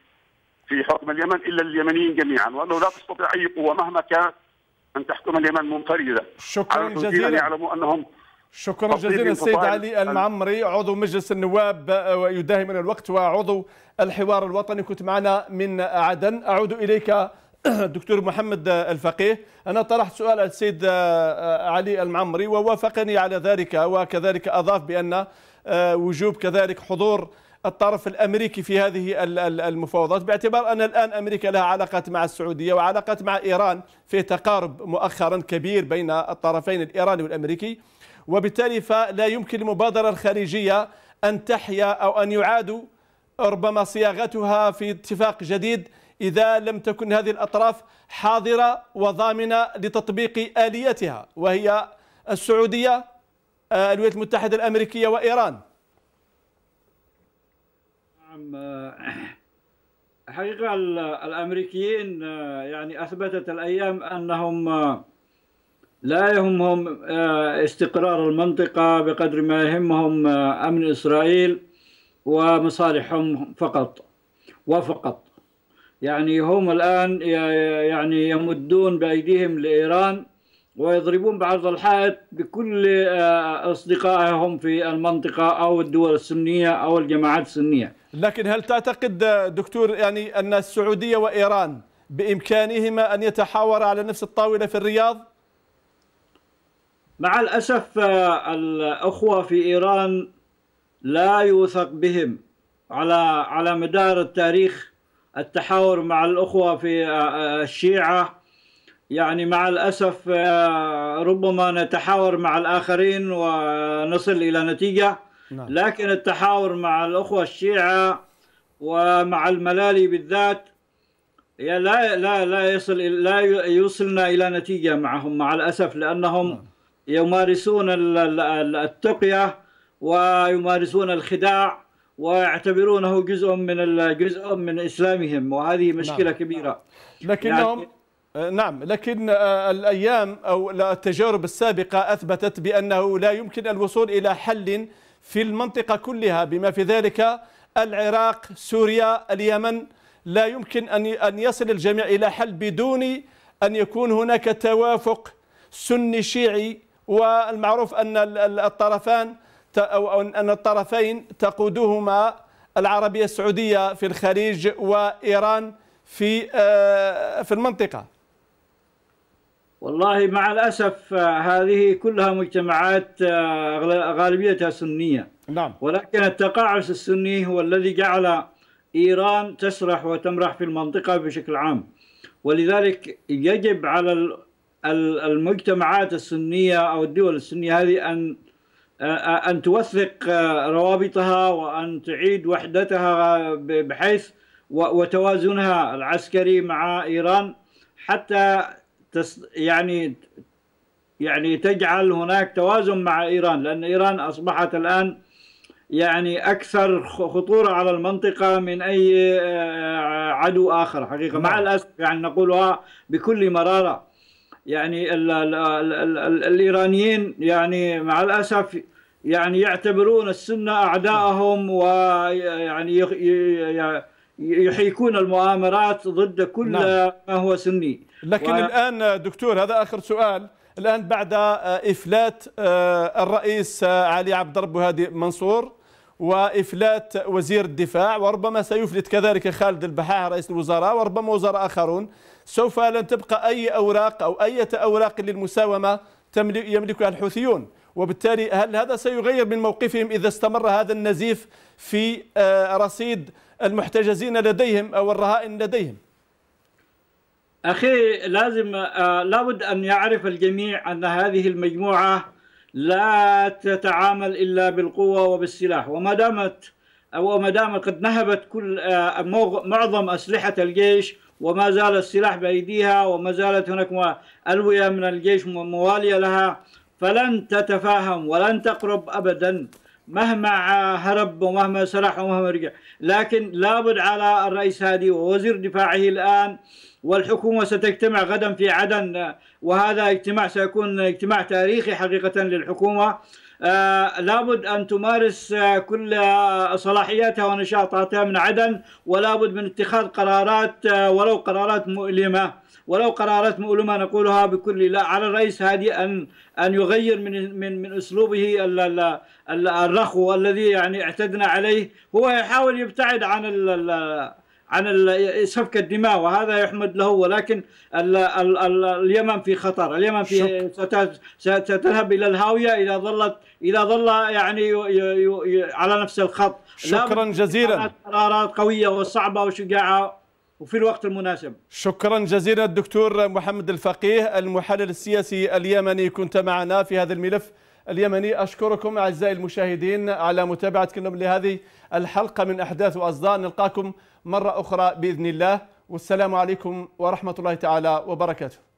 في حكم اليمن الا اليمنيين جميعا وانه لا تستطيع اي قوه مهما كانت ان تحكم اليمن منفرده شكرا جزيلا أن يعلموا انهم شكرا جزيلا السيد علي المعمري عضو مجلس النواب آه، ويداهي من الوقت وعضو الحوار الوطني كنت معنا من عدن اعود اليك الدكتور محمد الفقيه أنا طرحت سؤال السيد آه، آه، علي المعمري ووافقني على ذلك وكذلك أضاف بأن آه، وجوب كذلك حضور الطرف الامريكي في هذه المفاوضات باعتبار ان الان امريكا لها علاقات مع السعوديه وعلاقات مع ايران في تقارب مؤخرا كبير بين الطرفين الايراني والامريكي وبالتالي فلا يمكن للمبادره الخارجيه ان تحيا او ان يعاد ربما صياغتها في اتفاق جديد إذا لم تكن هذه الأطراف حاضرة وضامنة لتطبيق آليتها وهي السعودية آه، الولايات المتحدة الأمريكية وإيران نعم آه، حقيقة الأمريكيين آه، يعني أثبتت الأيام أنهم لا يهمهم استقرار المنطقة بقدر ما يهمهم أمن إسرائيل ومصالحهم فقط وفقط يعني هم الآن يعني يمدون بأيديهم لإيران ويضربون بعرض الحائط بكل آه، أصدقائهم في المنطقة أو الدول السنية أو الجماعات السنية لكن هل تعتقد دكتور يعني أن السعودية وإيران بإمكانهما أن يتحاورا على نفس الطاولة في الرياض؟ مع الأسف آه، الأخوة في إيران لا يوثق بهم على على مدار التاريخ التحاور مع الأخوة في آه، آه، الشيعة يعني مع الأسف آه، ربما نتحاور مع الآخرين ونصل إلى نتيجة نعم. لكن التحاور مع الأخوة الشيعة ومع الملالي بالذات لا لا لا يصل لا يوصلنا الى نتيجه معهم مع الاسف لانهم نعم. يمارسون التقيه ويمارسون الخداع ويعتبرونه جزء من جزء من اسلامهم وهذه نعم. مشكله نعم. كبيره لكنهم يعني نعم لكن آه، الأيام أو التجارب السابقة أثبتت بأنه لا يمكن الوصول إلى حل في المنطقة كلها بما في ذلك العراق سوريا اليمن لا يمكن أن يصل الجميع إلى حل بدون أن يكون هناك توافق سني شيعي والمعروف أن الطرفان أو أن الطرفين تقودهما العربية السعودية في الخليج وإيران في آه، في المنطقة والله مع الأسف آه، هذه كلها مجتمعات آه، غالبيتها سنية نعم. ولكن التقاعس السني هو الذي جعل إيران تسرح وتمرح في المنطقة بشكل عام ولذلك يجب على المجتمعات السنية أو الدول السنية هذه أن أن توثق آه، روابطها وأن تعيد وحدتها آه، بحيث وتوازنها العسكري مع إيران حتى يعني يعني تجعل هناك توازن مع إيران لأن إيران أصبحت الآن يعني أكثر خطورة على المنطقة من أي آه، عدو آخر حقيقة مع نعم. الأسف يعني نقولها بكل مرارة يعني الـ الـ الـ الـ الإيرانيين يعني مع الأسف يعني يعتبرون السنة أعداءهم ويعني يحيكون المؤامرات ضد كل نعم. ما هو سني لكن و... الآن دكتور هذا آخر سؤال الآن بعد آه، إفلات آه، الرئيس آه، علي عبد الرب هادي منصور وإفلات وزير الدفاع وربما سيفلت كذلك خالد البحاح رئيس الوزراء وربما وزراء آخرون سوف لن تبقى أي أوراق أو أي أوراق للمساومة يملكها الحوثيون وبالتالي هل هذا سيغير من موقفهم إذا استمر هذا النزيف في آه، رصيد المحتجزين لديهم أو الرهائن لديهم أخي لازم آه، لابد أن يعرف الجميع أن هذه المجموعة لا تتعامل إلا بالقوة وبالسلاح وما دامت وما دام قد نهبت كل آه، معظم أسلحة الجيش وما زال السلاح بأيديها وما زالت هناك ألوية من الجيش موالية لها فلن تتفاهم ولن تقرب ابدا مهما هرب ومهما سرح ومهما رجع لكن لابد على الرئيس هادي ووزير دفاعه الآن والحكومة ستجتمع غدا في عدن وهذا اجتماع سيكون اجتماع تاريخي حقيقة للحكومة آه، لابد أن تمارس آه، كل صلاحياتها ونشاطاتها من عدن ولابد من اتخاذ قرارات آه، ولو قرارات مؤلمة ولو قرارات مؤلمة نقولها بكل لا على الرئيس هادي أن أن يغير من من من أسلوبه الرخو الذي يعني اعتدنا عليه هو يحاول يبتعد عن عن سفك الدماء وهذا يحمد له ولكن الـ الـ الـ اليمن في خطر اليمن في ستذهب الى الهاويه اذا ظلت اذا ظل يعني يو يو يو على نفس الخط شكرا جزيلا قرارات قويه وصعبه وشجاعه وفي الوقت المناسب شكرا جزيلا الدكتور محمد الفقيه المحلل السياسي اليمني كنت معنا في هذا الملف اليمني أشكركم أعزائي المشاهدين على متابعتكم لهذه الحلقة من أحداث وأصداء نلقاكم مرة أخرى بإذن الله والسلام عليكم ورحمة الله تعالى وبركاته